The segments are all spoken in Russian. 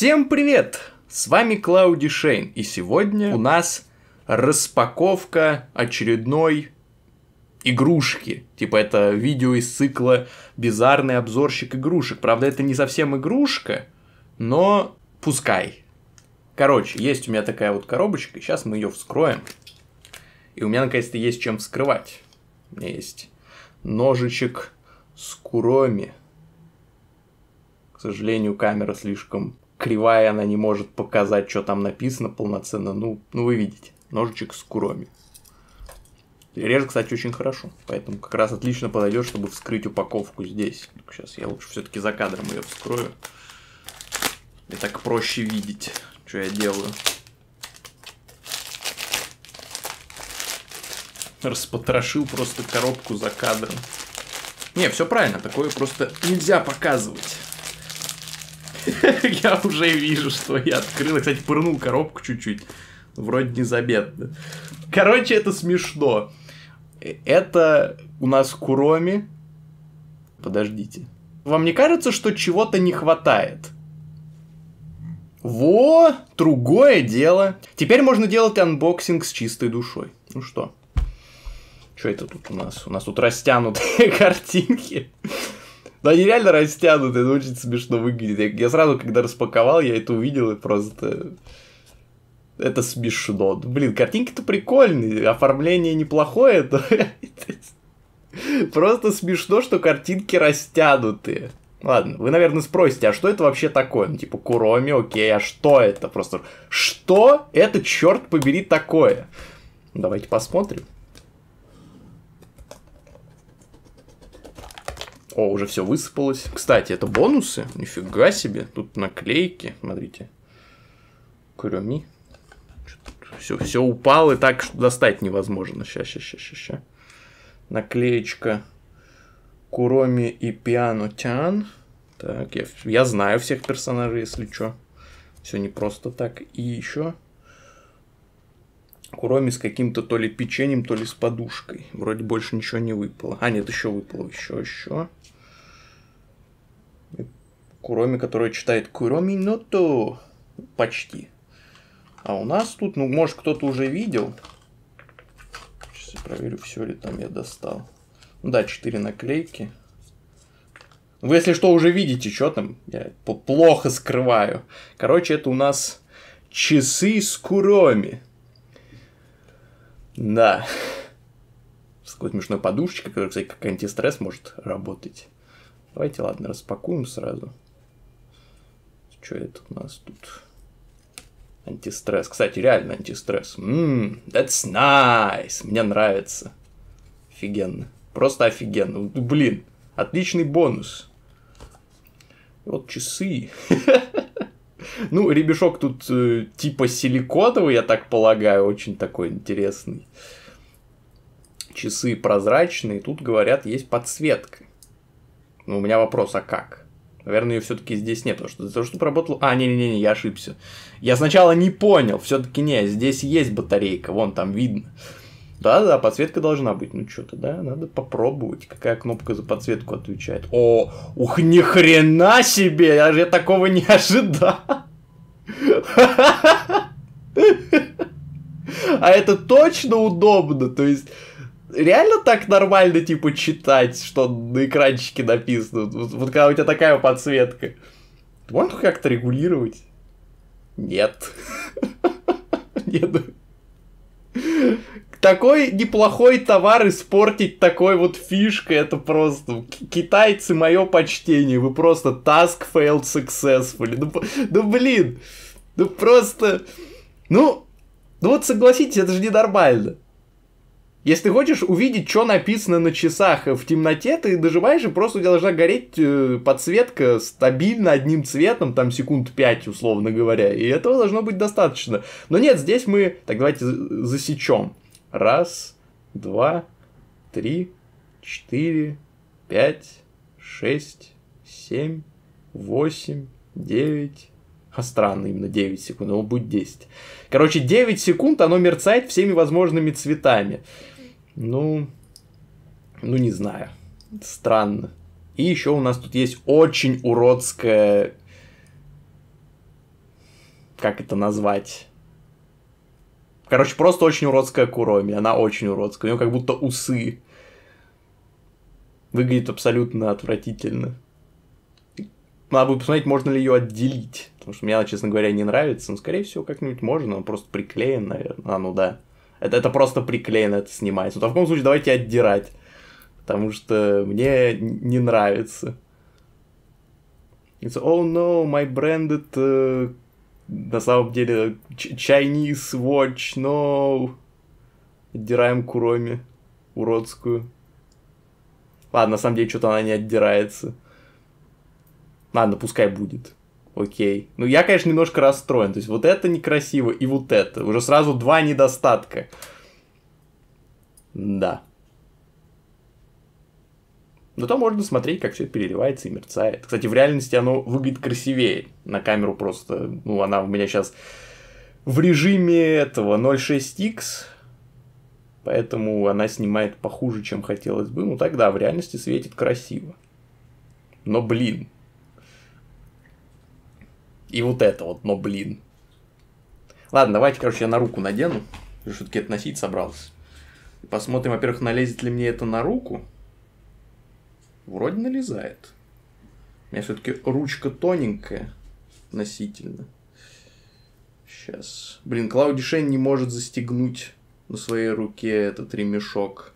Всем привет! С вами Клауди Шейн, и сегодня у нас распаковка очередной игрушки. Типа это видео из цикла «Бизарный обзорщик игрушек». Правда, это не совсем игрушка, но пускай. Короче, есть у меня такая вот коробочка, сейчас мы ее вскроем. И у меня наконец-то есть чем вскрывать. У меня есть ножичек с куроми. К сожалению, камера слишком кривая, она не может показать, что там написано полноценно. Ну, ну вы видите, ножичек с куроми. Режет, кстати, очень хорошо, поэтому как раз отлично подойдет, чтобы вскрыть упаковку здесь. Сейчас я лучше все-таки за кадром ее вскрою. И так проще видеть, что я делаю. Распотрошил просто коробку за кадром. Не, все правильно, такое просто нельзя показывать. Я уже вижу, что я открыл. кстати, пырнул коробку чуть-чуть. Вроде не незаметно. Короче, это смешно. Это у нас Куроми. Подождите. Вам не кажется, что чего-то не хватает? Во, другое дело. Теперь можно делать анбоксинг с чистой душой. Ну что? Что это тут у нас? У нас тут растянутые картинки. Но они реально растянуты, это очень смешно выглядит. Я, я сразу, когда распаковал, я это увидел и просто... Это смешно. Ну, блин, картинки-то прикольные, оформление неплохое, но... Просто смешно, что картинки растянутые. Ладно, вы, наверное, спросите, а что это вообще такое? Ну, типа, Куроми, окей, а что это? Просто, что это, черт побери, такое? Давайте посмотрим. О, уже все высыпалось. Кстати, это бонусы. Нифига себе. Тут наклейки. Смотрите. Кроме. Все, все упало, и так что достать невозможно. Сейчас, сейчас, сейчас, сейчас. Наклеечка. Куроми и Пиано Тян. Так, я, я знаю всех персонажей, если что. Все не просто так. И еще Куроми с каким-то то ли печеньем, то ли с подушкой. Вроде больше ничего не выпало. А, нет, еще выпало, еще, еще. Куроми, который читает Куроми то Почти. А у нас тут, ну, может, кто-то уже видел. Сейчас я проверю, все ли там я достал. Ну да, 4 наклейки. Вы, если что, уже видите, что там. Я плохо скрываю. Короче, это у нас часы с Куроми. Да. С такой смешной подушечкой, которая, кстати, как антистресс может работать. Давайте, ладно, распакуем сразу. Что это у нас тут? Антистресс. Кстати, реально антистресс. Ммм, that's nice. Мне нравится. Офигенно. Просто офигенно. Блин, отличный бонус. вот часы. Ну, ребешок тут э, типа силиконовый, я так полагаю, очень такой интересный. Часы прозрачные, тут говорят, есть подсветка. Ну, у меня вопрос, а как? Наверное, ее все-таки здесь нет, потому что за то, что работал... А, не-не-не, я ошибся. Я сначала не понял, все-таки не, здесь есть батарейка, вон там видно. Да, да, подсветка должна быть, ну что-то, да, надо попробовать, какая кнопка за подсветку отвечает. О, ух, ни хрена себе, я же такого не ожидал. А это точно удобно, то есть реально так нормально, типа, читать, что на экранчике написано, вот, когда у тебя такая подсветка. Можно как-то регулировать? Нет. Нет такой неплохой товар испортить такой вот фишкой, это просто... Китайцы, мое почтение, вы просто task failed successfully. Ну, ну блин, ну просто... Ну, ну вот согласитесь, это же ненормально. Если ты хочешь увидеть, что написано на часах э, в темноте, ты дожимаешь, и просто у тебя должна гореть э, подсветка стабильно одним цветом, там секунд 5, условно говоря. И этого должно быть достаточно. Но нет, здесь мы, так давайте засечем. Раз, два, три, четыре, пять, шесть, семь, восемь, девять. А странно, именно 9 секунд, он ну, будет 10. Короче, 9 секунд оно мерцает всеми возможными цветами. Ну, ну не знаю. Странно. И еще у нас тут есть очень уродская... Как это назвать? Короче, просто очень уродская Куроми. Она очень уродская. У нее как будто усы. Выглядит абсолютно отвратительно. Надо будет посмотреть, можно ли ее отделить. Потому что мне она, честно говоря, не нравится. Но, скорее всего, как-нибудь можно. Он просто приклеен, наверное. А, ну да. Это, это просто приклеено, это снимается. Но в таком случае давайте отдирать. Потому что мне не нравится. It's, oh no, my branded uh, на самом деле Chinese Watch, но Отдираем Куроми, уродскую. Ладно, на самом деле что-то она не отдирается. Ладно, пускай будет. Окей. Ну, я, конечно, немножко расстроен. То есть, вот это некрасиво и вот это. Уже сразу два недостатка. Да. Зато можно смотреть, как все переливается и мерцает. Кстати, в реальности оно выглядит красивее. На камеру просто, ну, она у меня сейчас в режиме этого 0.6x, поэтому она снимает похуже, чем хотелось бы. Ну, тогда в реальности светит красиво. Но, блин. И вот это вот, но, блин. Ладно, давайте, короче, я на руку надену. Все-таки это собрался. Посмотрим, во-первых, налезет ли мне это на руку. Вроде налезает. У меня все-таки ручка тоненькая относительно. Сейчас. Блин, Клауди Шен не может застегнуть на своей руке этот ремешок.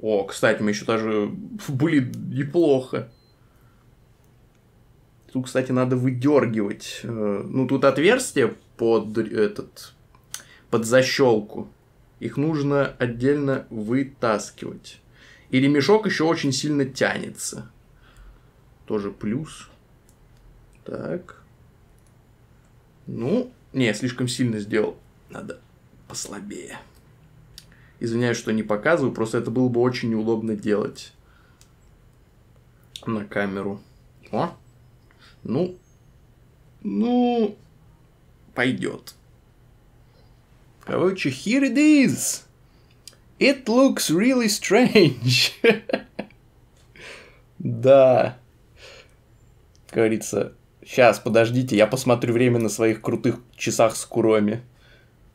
О, кстати, мы еще даже... были неплохо. Тут, кстати, надо выдергивать. Э, ну, тут отверстие под этот... под защелку. Их нужно отдельно вытаскивать. И ремешок еще очень сильно тянется. Тоже плюс. Так. Ну, не, слишком сильно сделал. Надо послабее. Извиняюсь, что не показываю, просто это было бы очень неудобно делать на камеру. О, ну, ну, пойдет. Короче, here it is. It looks really strange. да. Как говорится, сейчас, подождите, я посмотрю время на своих крутых часах с куроми.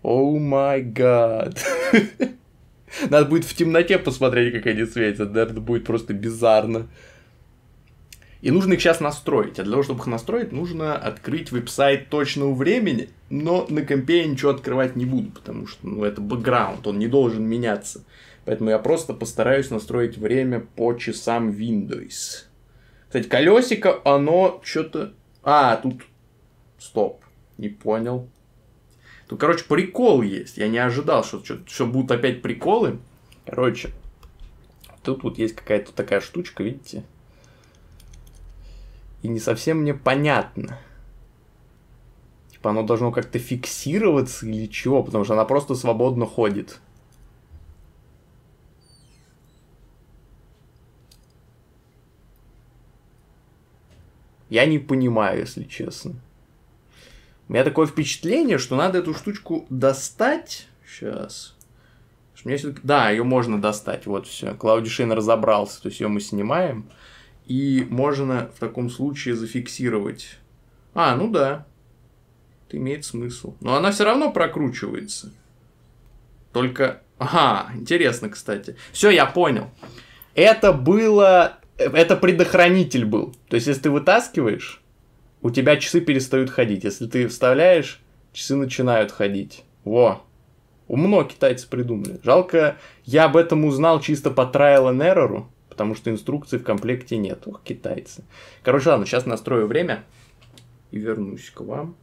О май гад. Надо будет в темноте посмотреть, как они светят. Это будет просто бизарно. И нужно их сейчас настроить. А для того, чтобы их настроить, нужно открыть веб-сайт точного времени, но на компе я ничего открывать не буду, потому что ну, это бэкграунд, он не должен меняться. Поэтому я просто постараюсь настроить время по часам Windows. Кстати, колесико, оно что-то... А, тут... Стоп, не понял. Тут, короче, прикол есть. Я не ожидал, что, что, что будут опять приколы. Короче, тут вот есть какая-то такая штучка, видите? и не совсем мне понятно. Типа оно должно как-то фиксироваться или чего, потому что она просто свободно ходит. Я не понимаю, если честно. У меня такое впечатление, что надо эту штучку достать. Сейчас. Мне все Да, ее можно достать. Вот все. Клауди Шейн разобрался. То есть ее мы снимаем. И можно в таком случае зафиксировать. А, ну да. Это имеет смысл. Но она все равно прокручивается. Только... Ага, интересно, кстати. Все, я понял. Это было... Это предохранитель был. То есть, если ты вытаскиваешь, у тебя часы перестают ходить. Если ты вставляешь, часы начинают ходить. Во. Умно китайцы придумали. Жалко, я об этом узнал чисто по trial and error потому что инструкции в комплекте нет. Ох, китайцы. Короче, ладно, сейчас настрою время и вернусь к вам.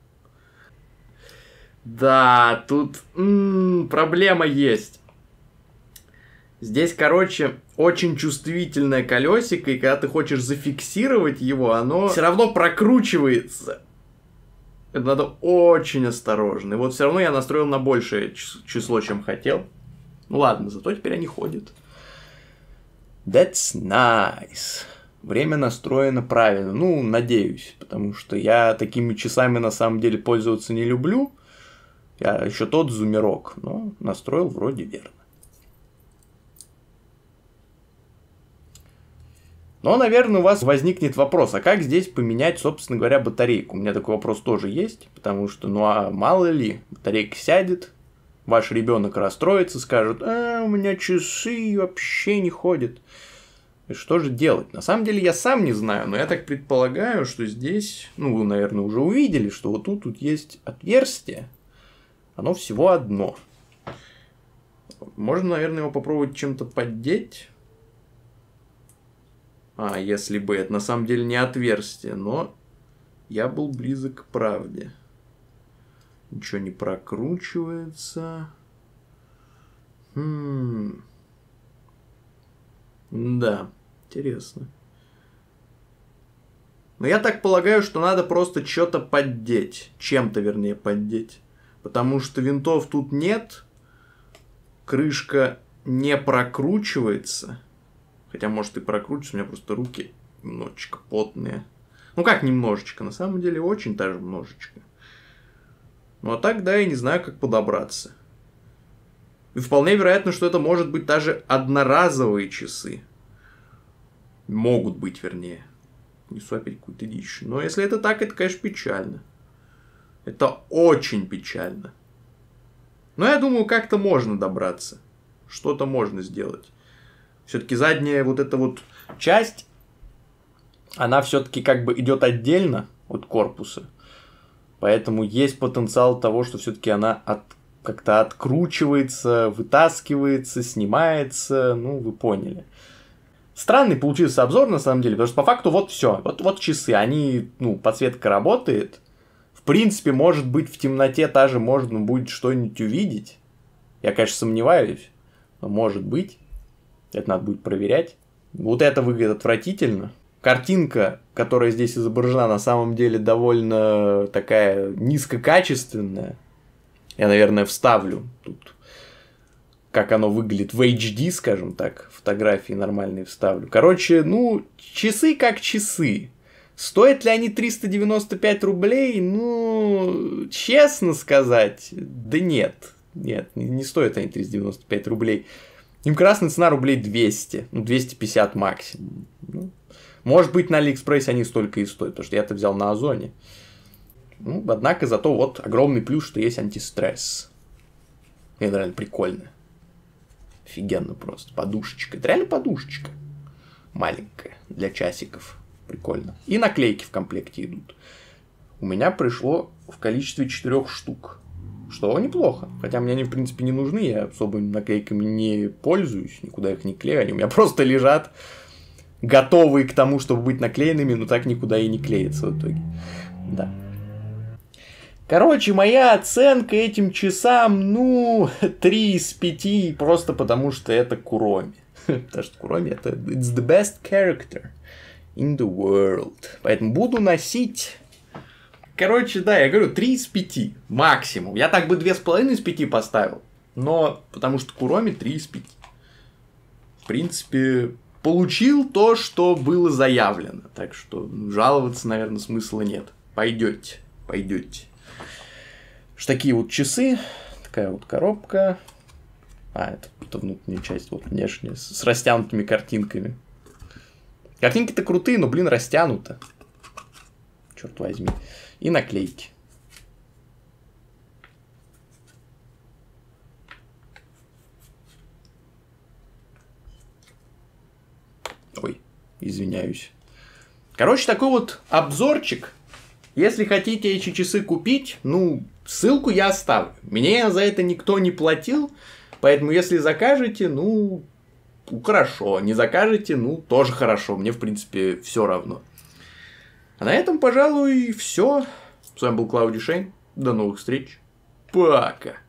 Да, тут м-м, проблема есть. Здесь, короче, очень чувствительное колесико, и когда ты хочешь зафиксировать его, оно все равно прокручивается. Это надо очень осторожно. И вот все равно я настроил на большее число, чем хотел. Ну ладно, зато теперь они ходят. That's nice. Время настроено правильно. Ну, надеюсь, потому что я такими часами на самом деле пользоваться не люблю. Я еще тот зумерок, но настроил вроде верно. Но, наверное, у вас возникнет вопрос, а как здесь поменять, собственно говоря, батарейку? У меня такой вопрос тоже есть, потому что, ну а мало ли, батарейка сядет, Ваш ребенок расстроится, скажет, а, у меня часы вообще не ходят. И что же делать? На самом деле я сам не знаю, но я так предполагаю, что здесь, ну вы, наверное, уже увидели, что вот тут, тут есть отверстие, оно всего одно. Можно, наверное, его попробовать чем-то поддеть. А, если бы это на самом деле не отверстие, но я был близок к правде. Ничего не прокручивается. Хм. Да, интересно. Но я так полагаю, что надо просто что-то поддеть. Чем-то, вернее, поддеть. Потому что винтов тут нет. Крышка не прокручивается. Хотя, может, и прокручивается. У меня просто руки немножечко потные. Ну как немножечко? На самом деле, очень даже немножечко. Ну а так, да, я не знаю, как подобраться. И вполне вероятно, что это может быть даже одноразовые часы. Могут быть, вернее. Несу опять какую-то дичь. Но если это так, это, конечно, печально. Это очень печально. Но я думаю, как-то можно добраться. Что-то можно сделать. Все-таки задняя вот эта вот часть, она все-таки как бы идет отдельно от корпуса. Поэтому есть потенциал того, что все-таки она от, как-то откручивается, вытаскивается, снимается, ну, вы поняли. Странный получился обзор, на самом деле, потому что по факту вот все. Вот, вот часы, они, ну, подсветка работает. В принципе, может быть, в темноте даже же можно будет что-нибудь увидеть. Я, конечно, сомневаюсь, но может быть. Это надо будет проверять. Вот это выглядит отвратительно картинка, которая здесь изображена, на самом деле довольно такая низкокачественная. Я, наверное, вставлю тут, как оно выглядит в HD, скажем так, фотографии нормальные вставлю. Короче, ну, часы как часы. Стоят ли они 395 рублей? Ну, честно сказать, да нет. Нет, не стоят они 395 рублей. Им красная цена рублей 200, ну 250 максимум. Ну, может быть, на Алиэкспрессе они столько и стоят, потому что я это взял на Озоне. Ну, однако, зато вот огромный плюс, что есть антистресс. Это реально прикольно. Офигенно просто. Подушечка. Это реально подушечка. Маленькая. Для часиков. Прикольно. И наклейки в комплекте идут. У меня пришло в количестве четырех штук. Что неплохо. Хотя мне они, в принципе, не нужны. Я особо наклейками не пользуюсь. Никуда их не клею. Они у меня просто лежат готовые к тому, чтобы быть наклеенными, но так никуда и не клеится в итоге. Да. Короче, моя оценка этим часам, ну, 3 из 5, просто потому что это Куроми. Потому что Куроми это it's the best character in the world. Поэтому буду носить Короче, да, я говорю, 3 из 5 максимум. Я так бы 2,5 из 5 поставил. Но потому что Куроми 3 из 5. В принципе, получил то, что было заявлено. Так что жаловаться, наверное, смысла нет. Пойдете, пойдете. Что такие вот часы, такая вот коробка. А, это, это внутренняя часть, вот внешняя, с, с растянутыми картинками. Картинки-то крутые, но, блин, растянуто. Черт возьми. И наклейки. Ой, извиняюсь. Короче, такой вот обзорчик. Если хотите эти часы купить, ну, ссылку я оставлю. Мне за это никто не платил, поэтому если закажете, ну, ну хорошо. Не закажете, ну, тоже хорошо. Мне, в принципе, все равно. А на этом, пожалуй, все. С вами был Клауди Шейн. До новых встреч. Пока.